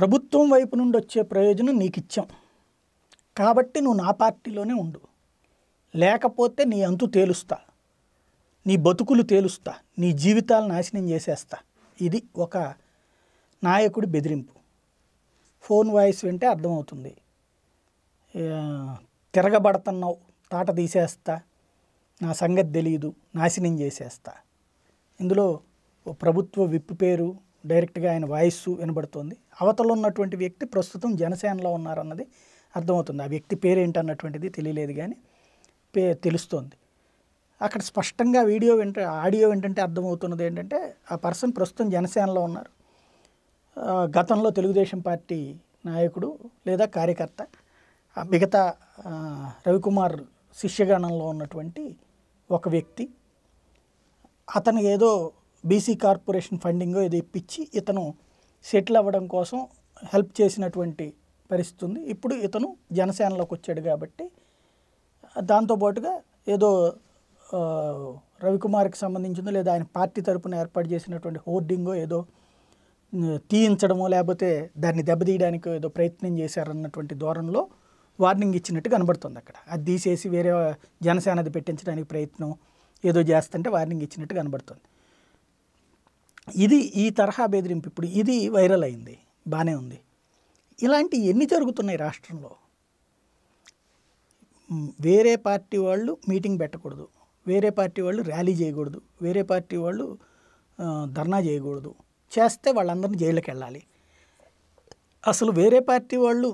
ప్రభుత్వం వైపు నుండి వచ్చే ప్రయోజనం నీకు ఇచ్చాం కాబట్టి నువ్వు నా పార్టీలోనే ఉండు లేకపోతే నీ అంతు తేలుస్తా నీ బతుకులు తేలుస్తా నీ జీవితాలు నాశనం చేసేస్తా ఇది ఒక నాయకుడి బెదిరింపు ఫోన్ వాయిస్ వింటే అర్థమవుతుంది తిరగబడుతున్నావు తాట తీసేస్తా నా సంగతి తెలియదు నాశనం చేసేస్తా ఇందులో ప్రభుత్వ విప్పు పేరు డైరెక్ట్గా ఆయన వాయిస్ వినబడుతోంది అవతల ఉన్నటువంటి వ్యక్తి ప్రస్తుతం జనసేనలో ఉన్నారన్నది అర్థమవుతుంది ఆ వ్యక్తి పేరేంటన్నటువంటిది తెలియలేదు కానీ పే తెలుస్తోంది అక్కడ స్పష్టంగా వీడియో వెంట ఆడియో ఏంటంటే అర్థమవుతున్నది ఏంటంటే ఆ పర్సన్ ప్రస్తుతం జనసేనలో ఉన్నారు గతంలో తెలుగుదేశం పార్టీ నాయకుడు లేదా కార్యకర్త మిగతా రవికుమార్ శిష్యగణంలో ఉన్నటువంటి ఒక వ్యక్తి అతను ఏదో బీసీ కార్పొరేషన్ ఫండింగ్ ఇది ఇప్పించి ఇతను సెటిల్ అవ్వడం కోసం హెల్ప్ చేసినటువంటి పరిస్థితి ఉంది ఇప్పుడు ఇతను జనసేనలోకి వచ్చాడు కాబట్టి దాంతోపాటుగా ఏదో రవికుమార్కి సంబంధించిందో లేదా ఆయన పార్టీ తరపున ఏర్పాటు చేసినటువంటి హోర్డింగో ఏదో తీయించడమో లేకపోతే దాన్ని దెబ్బతీయడానికి ఏదో ప్రయత్నం చేశారన్నటువంటి ధోరణిలో వార్నింగ్ ఇచ్చినట్టు కనబడుతుంది అక్కడ అది తీసేసి వేరే జనసేనది పెట్టించడానికి ప్రయత్నం ఏదో చేస్తుంటే వార్నింగ్ ఇచ్చినట్టు కనబడుతుంది ఇది ఈ తరహా బెదిరింపు ఇప్పుడు ఇది వైరల్ అయింది బాగానే ఉంది ఇలాంటి ఎన్ని జరుగుతున్నాయి రాష్ట్రంలో వేరే పార్టీ వాళ్ళు మీటింగ్ పెట్టకూడదు వేరే పార్టీ వాళ్ళు ర్యాలీ చేయకూడదు వేరే పార్టీ వాళ్ళు ధర్నా చేయకూడదు చేస్తే వాళ్ళందరినీ జైలుకి వెళ్ళాలి అసలు వేరే పార్టీ వాళ్ళు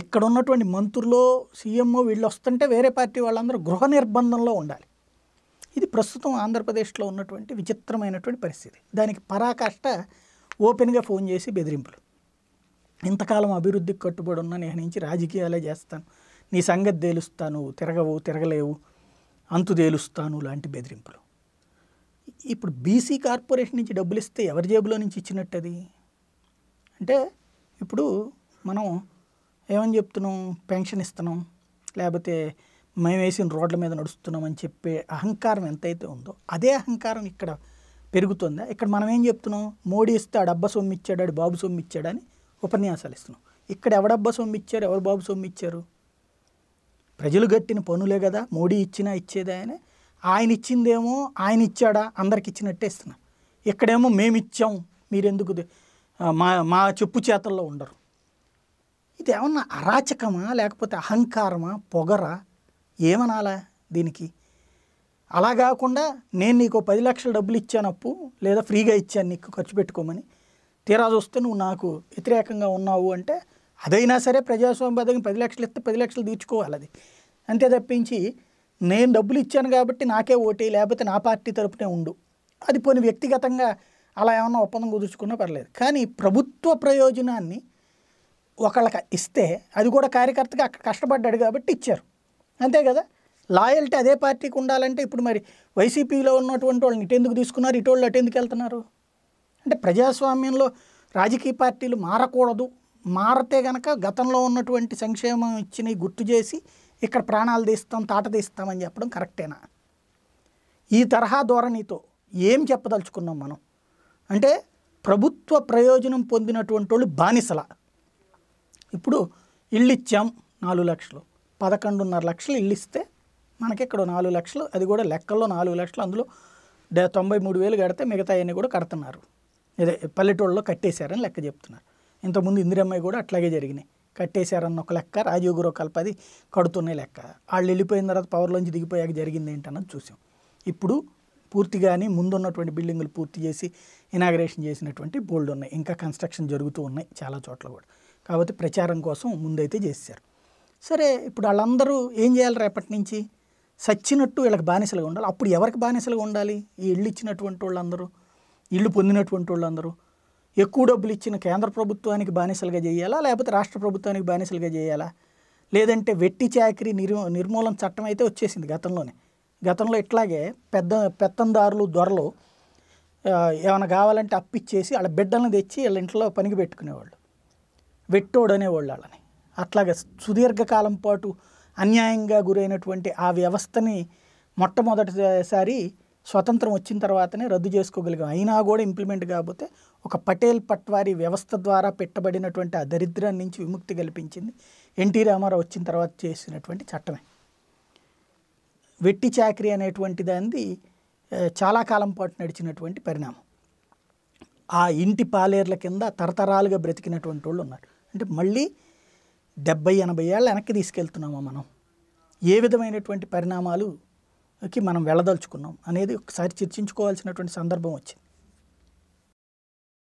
ఇక్కడ ఉన్నటువంటి మంత్రులో సీఎంఓ వీళ్ళు వస్తుంటే వేరే పార్టీ వాళ్ళందరూ గృహ నిర్బంధంలో ఉండాలి ఇది ప్రస్తుతం ఆంధ్రప్రదేశ్లో ఉన్నటువంటి విచిత్రమైనటువంటి పరిస్థితి దానికి పరాకాష్ట ఓపెన్గా ఫోన్ చేసి బెదిరింపులు ఇంతకాలం అభివృద్ధికి కట్టుబడి ఉన్న నేను నుంచి రాజకీయాలే చేస్తాను నీ సంగతి తేలుస్తాను తిరగవు తిరగలేవు అంతు తేలుస్తాను లాంటి బెదిరింపులు ఇప్పుడు బీసీ కార్పొరేషన్ నుంచి డబ్బులు ఇస్తే ఎవరి జేబులో నుంచి ఇచ్చినట్టది అంటే ఇప్పుడు మనం ఏమని చెప్తున్నాం పెన్షన్ ఇస్తున్నాం లేకపోతే మేము వేసిన రోడ్ల మీద నడుస్తున్నామని చెప్పే అహంకారం ఎంతైతే ఉందో అదే అహంకారం ఇక్కడ పెరుగుతుందా ఇక్కడ మనం ఏం చెప్తున్నాం మోడీ ఇస్తే ఆ డబ్బా సొమ్ము ఇచ్చాడు ఆడు బాబు సొమ్ము ఇచ్చాడని ఉపన్యాసాలు ఇస్తున్నాం ఇక్కడ ఎవడబ్బా సొమ్ము ఇచ్చారు ఎవరు బాబు సొమ్ము ఇచ్చారు ప్రజలు కట్టిన పనులే కదా మోడీ ఇచ్చినా ఇచ్చేదే అని ఆయన ఇచ్చిందేమో ఆయన ఇచ్చాడా అందరికి ఇచ్చినట్టే ఇస్తున్నా ఇక్కడేమో మేము ఇచ్చాం మీరెందుకు మా మా చెప్పు చేతల్లో ఉండరు ఇది ఏమన్నా అరాచకమా లేకపోతే అహంకారమా పొగరా ఏమనాలా దీనికి అలా కాకుండా నేను నీకు పది లక్షల డబ్బులు ఇచ్చాను అప్పు లేదా ఫ్రీగా ఇచ్చాను నీకు ఖర్చు పెట్టుకోమని తీరా చూస్తే నువ్వు నాకు వ్యతిరేకంగా ఉన్నావు అంటే అదైనా సరే ప్రజాస్వామ్య పథకం పది లక్షలు ఇస్తే పది లక్షలు తీర్చుకోవాలి అది అంతే తప్పించి నేను డబ్బులు ఇచ్చాను కాబట్టి నాకే ఓటే లేకపోతే నా పార్టీ తరపునే ఉండు అది పోని వ్యక్తిగతంగా అలా ఏమన్నా ఒప్పందం కుదుర్చుకున్నా పర్లేదు కానీ ప్రభుత్వ ప్రయోజనాన్ని ఒకళ్ళకి ఇస్తే అది కూడా కార్యకర్తగా అక్కడ కష్టపడ్డాడు కాబట్టి ఇచ్చారు అంతే కదా లాయల్టీ అదే పార్టీకి ఉండాలంటే ఇప్పుడు మరి వైసీపీలో ఉన్నటువంటి వాళ్ళని ఇటెందుకు తీసుకున్నారు ఇటోళ్ళు అటెందుకు వెళ్తున్నారు అంటే ప్రజాస్వామ్యంలో రాజకీయ పార్టీలు మారకూడదు మారితే గనక గతంలో ఉన్నటువంటి సంక్షేమం ఇచ్చినవి గుర్తు చేసి ఇక్కడ ప్రాణాలు తీస్తాం తాట తీస్తామని చెప్పడం కరెక్టేనా ఈ తరహా ధోరణితో ఏం చెప్పదలుచుకున్నాం మనం అంటే ప్రభుత్వ ప్రయోజనం పొందినటువంటి వాళ్ళు బానిసల ఇప్పుడు ఇళ్ళిచ్చాం ఇచ్చాం నాలుగు లక్షలు పదకొండున్నర లక్షలు ఇల్లు ఇస్తే మనకి ఇక్కడ నాలుగు లక్షలు అది కూడా లెక్కల్లో నాలుగు లక్షలు అందులో తొంభై మూడు వేలు కడితే మిగతా అన్నీ కూడా కడుతున్నారు ఇదే పల్లెటూళ్ళలో కట్టేశారని లెక్క చెప్తున్నారు ఇంతకుముందు ఇందిరమ్మాయి కూడా అట్లాగే జరిగినాయి కట్టేశారన్న ఒక లెక్క రాజీవ్ గురు కల్పది కడుతున్న లెక్క వాళ్ళు వెళ్ళిపోయిన తర్వాత పవర్లోంచి దిగిపోయాక జరిగింది ఏంటన్నది చూసాం ఇప్పుడు పూర్తిగాని ముందున్నటువంటి బిల్డింగులు పూర్తి చేసి ఇనాగ్రేషన్ చేసినటువంటి బోల్డ్ ఉన్నాయి ఇంకా కన్స్ట్రక్షన్ జరుగుతూ ఉన్నాయి చాలా చోట్ల కూడా కాబట్టి ప్రచారం కోసం ముందైతే చేశారు సరే ఇప్పుడు వాళ్ళందరూ ఏం చేయాలి రేపటి నుంచి సచ్చినట్టు వీళ్ళకి బానిసలుగా ఉండాలి అప్పుడు ఎవరికి బానిసలుగా ఉండాలి ఈ ఇళ్ళు ఇచ్చినటువంటి వాళ్ళందరూ ఇళ్ళు పొందినటువంటి వాళ్ళందరూ ఎక్కువ డబ్బులు ఇచ్చిన కేంద్ర ప్రభుత్వానికి బానిసలుగా చేయాలా లేకపోతే రాష్ట్ర ప్రభుత్వానికి బానిసలుగా చేయాలా లేదంటే వెట్టి చాకరీ నిర్ నిర్మూలన చట్టం అయితే వచ్చేసింది గతంలోనే గతంలో ఇట్లాగే పెద్ద పెత్తందారులు దొరలు ఏమైనా కావాలంటే అప్పిచ్చేసి వాళ్ళ బిడ్డలను తెచ్చి వాళ్ళ ఇంట్లో పనికి పెట్టుకునేవాళ్ళు వెట్టోడనేవాళ్ళు వాళ్ళని అట్లాగే సుదీర్ఘకాలం పాటు అన్యాయంగా గురైనటువంటి ఆ వ్యవస్థని మొట్టమొదటిసారి స్వతంత్రం వచ్చిన తర్వాతనే రద్దు చేసుకోగలిగాం అయినా కూడా ఇంప్లిమెంట్ కాకపోతే ఒక పటేల్ పట్వారి వ్యవస్థ ద్వారా పెట్టబడినటువంటి ఆ దరిద్రం నుంచి విముక్తి కల్పించింది ఎన్టీ రామారావు వచ్చిన తర్వాత చేసినటువంటి చట్టమే వెట్టి చాకరీ అనేటువంటి దానిది చాలా కాలం పాటు నడిచినటువంటి పరిణామం ఆ ఇంటి పాలేర్ల కింద తరతరాలుగా బ్రతికినటువంటి వాళ్ళు ఉన్నారు అంటే మళ్ళీ డెబ్బై ఎనభై ఏళ్ళ వెనక్కి తీసుకెళ్తున్నామా మనం ఏ విధమైనటువంటి పరిణామాలుకి మనం వెళ్ళదలుచుకున్నాం అనేది ఒకసారి చర్చించుకోవాల్సినటువంటి సందర్భం వచ్చింది